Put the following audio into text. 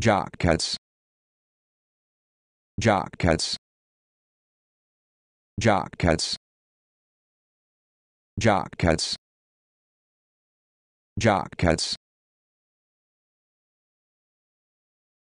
cuts. Jock cuts. Jock cuts.